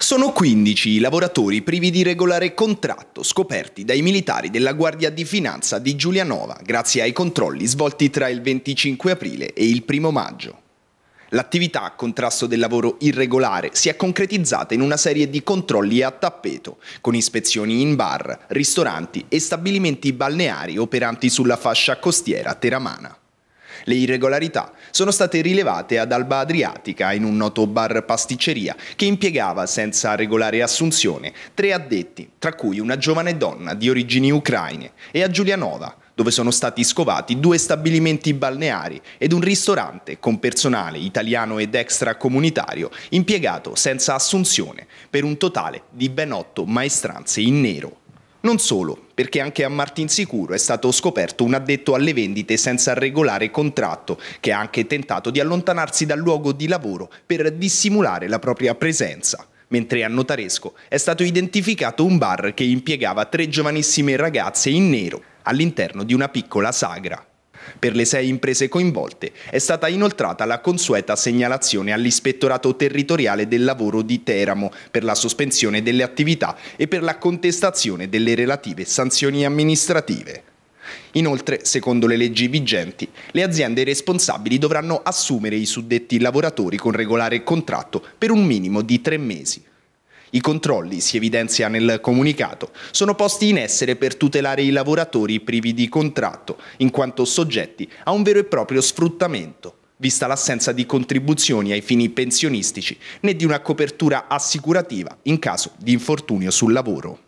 Sono 15 i lavoratori privi di regolare contratto scoperti dai militari della Guardia di Finanza di Giulianova grazie ai controlli svolti tra il 25 aprile e il 1 maggio. L'attività a contrasto del lavoro irregolare si è concretizzata in una serie di controlli a tappeto, con ispezioni in bar, ristoranti e stabilimenti balneari operanti sulla fascia costiera teramana. Le irregolarità sono state rilevate ad Alba Adriatica in un noto bar pasticceria che impiegava senza regolare assunzione tre addetti, tra cui una giovane donna di origini ucraine, e a Giulianova, dove sono stati scovati due stabilimenti balneari ed un ristorante con personale italiano ed extracomunitario impiegato senza assunzione per un totale di ben otto maestranze in nero. Non solo, perché anche a Martinsicuro è stato scoperto un addetto alle vendite senza regolare contratto, che ha anche tentato di allontanarsi dal luogo di lavoro per dissimulare la propria presenza mentre a Notaresco è stato identificato un bar che impiegava tre giovanissime ragazze in nero all'interno di una piccola sagra. Per le sei imprese coinvolte è stata inoltrata la consueta segnalazione all'Ispettorato Territoriale del Lavoro di Teramo per la sospensione delle attività e per la contestazione delle relative sanzioni amministrative. Inoltre, secondo le leggi vigenti, le aziende responsabili dovranno assumere i suddetti lavoratori con regolare contratto per un minimo di tre mesi. I controlli, si evidenzia nel comunicato, sono posti in essere per tutelare i lavoratori privi di contratto, in quanto soggetti a un vero e proprio sfruttamento vista l'assenza di contribuzioni ai fini pensionistici né di una copertura assicurativa in caso di infortunio sul lavoro.